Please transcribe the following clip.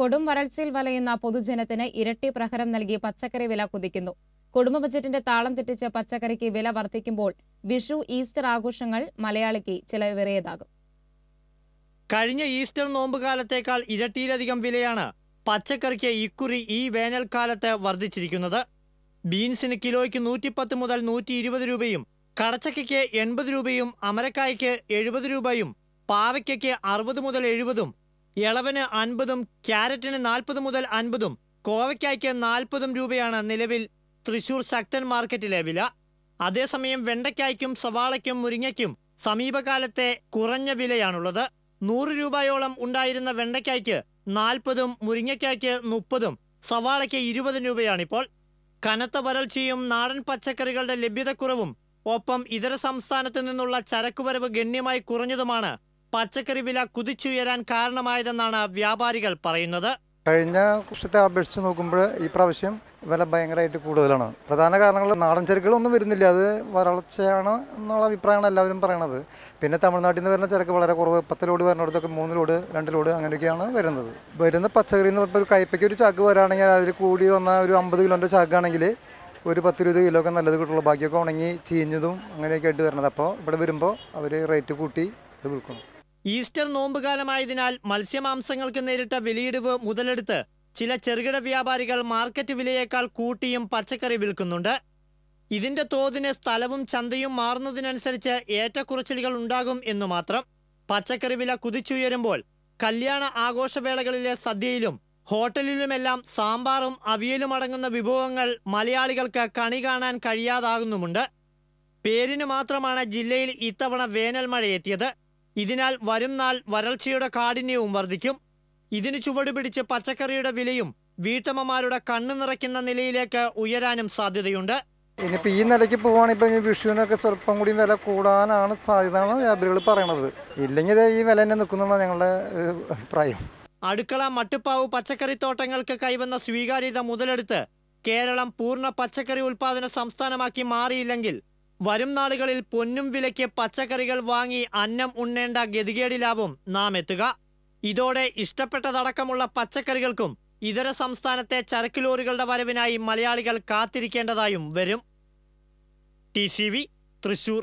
കൊടും വരൾച്ചയിൽ വലയുന്ന പൊതുജനത്തിന് ഇരട്ടി പ്രഹരം നൽകി പച്ചക്കറി വില കുതിക്കുന്നു കുടുംബ ബജറ്റിന്റെ താളം തെറ്റിച്ച് പച്ചക്കറിക്ക് വില വർദ്ധിക്കുമ്പോൾ വിഷു ഈസ്റ്റർ ആഘോഷങ്ങൾ മലയാളിക്ക് ചിലവേറിയതാകും കഴിഞ്ഞ ഈസ്റ്റർ നോമ്പ് കാലത്തേക്കാൾ ഇരട്ടിയിലധികം വിലയാണ് പച്ചക്കറിക്ക് ഇക്കുറി ഈ വേനൽക്കാലത്ത് വർദ്ധിച്ചിരിക്കുന്നത് ബീൻസിന് കിലോയ്ക്ക് പത്ത് മുതൽ നൂറ്റി ഇരുപത് രൂപയും കടച്ചക്കയ്ക്ക് എൺപത് രൂപയും അമരക്കായ്ക്ക് എഴുപത് രൂപയും പാവയ്ക്കയ്ക്ക് അറുപത് മുതൽ എഴുപതും ഇളവന് അൻപതും ക്യാരറ്റിന് നാൽപ്പത് മുതൽ അൻപതും കോവയ്ക്കായ്ക്ക് നാൽപ്പതും രൂപയാണ് നിലവിൽ തൃശൂർ ശക്തൻ മാർക്കറ്റിലെ വില അതേസമയം വെണ്ടയ്ക്കായ്ക്കും സവാളയ്ക്കും മുരിങ്ങയ്ക്കും സമീപകാലത്തെ കുറഞ്ഞ വിലയാണുള്ളത് നൂറ് രൂപയോളം ഉണ്ടായിരുന്ന വെണ്ടയ്ക്കായ്ക്ക് നാൽപ്പതും മുരിങ്ങയ്ക്കായ്ക്ക് മുപ്പതും സവാളയ്ക്ക് ഇരുപത് രൂപയാണിപ്പോൾ കനത്ത വരൾച്ചയും നാടൻ പച്ചക്കറികളുടെ ലഭ്യതക്കുറവും ഒപ്പം ഇതര സംസ്ഥാനത്തു നിന്നുള്ള ചരക്കുവരവ് ഗണ്യമായി കുറഞ്ഞതുമാണ് പച്ചക്കറി വില കുതിച്ചുയരാൻ കാരണമായതെന്നാണ് വ്യാപാരികൾ പറയുന്നത് കഴിഞ്ഞ വർഷത്തെ അപേക്ഷിച്ച് നോക്കുമ്പോൾ ഈ പ്രാവശ്യം വില ഭയങ്കരമായിട്ട് കൂടുതലാണ് പ്രധാന കാരണങ്ങൾ നാടൻ ചരക്കുകളൊന്നും വരുന്നില്ല അത് വരൾച്ചയാണ് എന്നുള്ള അഭിപ്രായമാണ് എല്ലാവരും പറയണത് പിന്നെ തമിഴ്നാട്ടിൽ നിന്ന് വരുന്ന ചരക്ക് വളരെ കുറവ് പത്ത് ലോഡ് വരുന്നിടത്തൊക്കെ മൂന്ന് ലോഡ് രണ്ട് ലോഡ് അങ്ങനെയൊക്കെയാണ് വരുന്നത് വരുന്ന പച്ചക്കറി എന്ന് പറഞ്ഞാൽ ഒരു കയ്പയ്ക്ക് ഒരു ചാക്ക് വരാണെങ്കിൽ അതിൽ കൂടി വന്ന ഒരു അമ്പത് കിലോൻ്റെ ചാക്കാണെങ്കിൽ ഒരു പത്ത് ഇരുപത് കിലോ ഒക്കെ നല്ലത് കിട്ടുള്ളൂ ബാക്കിയൊക്കെ ഉണങ്ങി ചീഞ്ഞതും അങ്ങനെയൊക്കെ ആയിട്ട് വരുന്നത് അപ്പോൾ ഇവിടെ വരുമ്പോൾ അവർ റേറ്റ് കൂട്ടി അത് വിൽക്കണം ഈസ്റ്റർ നോമ്പുകാലമായതിനാൽ മത്സ്യമാംസങ്ങൾക്ക് നേരിട്ട വിലയിടിവ് മുതലെടുത്ത് ചില ചെറുകിട വ്യാപാരികൾ മാർക്കറ്റ് വിലയേക്കാൾ കൂട്ടിയും പച്ചക്കറി വിൽക്കുന്നുണ്ട് ഇതിന്റെ തോതിന് സ്ഥലവും ചന്തയും മാറുന്നതിനനുസരിച്ച് ഏറ്റക്കുറച്ചിലുകൾ ഉണ്ടാകും എന്നു മാത്രം പച്ചക്കറി വില കുതിച്ചുയരുമ്പോൾ കല്യാണ ആഘോഷവേളകളിലെ സദ്യയിലും ഹോട്ടലിലുമെല്ലാം സാമ്പാറും അവിയലും അടങ്ങുന്ന വിഭവങ്ങൾ മലയാളികൾക്ക് കണി കാണാൻ കഴിയാതാകുന്നുമുണ്ട് പേരിന് മാത്രമാണ് ജില്ലയിൽ ഇത്തവണ വേനൽ മഴയെത്തിയത് ഇതിനാൽ വരും നാൾ വരൾച്ചയുടെ കാഠിന്യവും വർദ്ധിക്കും ഇതിനു ചുവടുപിടിച്ച് പച്ചക്കറിയുടെ വിലയും വീട്ടമ്മമാരുടെ കണ്ണു നിറയ്ക്കുന്ന നിലയിലേക്ക് ഉയരാനും സാധ്യതയുണ്ട് ഇനിയിപ്പോൾ ഈ നിലയ്ക്ക് പോവുകയാണെങ്കിൽ ഇപ്പം വിഷുവിനൊക്കെ സ്വല്പം കൂടി വില കൂടാനാണ് സാധ്യത വ്യാപാരികൾ പറയണത് ഇല്ലെങ്കിൽ ഈ വില തന്നെ നിൽക്കുന്നുള്ള ഞങ്ങളുടെ അഭിപ്രായം അടുക്കള മട്ടുപ്പാവ് തോട്ടങ്ങൾക്ക് കൈവന്ന സ്വീകാര്യത മുതലെടുത്ത് കേരളം പൂർണ്ണ പച്ചക്കറി ഉൽപാദന സംസ്ഥാനമാക്കി മാറിയില്ലെങ്കിൽ വരും നാളുകളിൽ പൊന്നും വിലയ്ക്ക് പച്ചക്കറികൾ വാങ്ങി അന്നം ഉണ്ണേണ്ട ഗതികേടിലാവും നാം എത്തുക ഇതോടെ ഇഷ്ടപ്പെട്ടതടക്കമുള്ള പച്ചക്കറികൾക്കും ഇതര സംസ്ഥാനത്തെ ചരക്ക് ലോറികളുടെ വരവിനായി മലയാളികൾ കാത്തിരിക്കേണ്ടതായും വരും ടി തൃശൂർ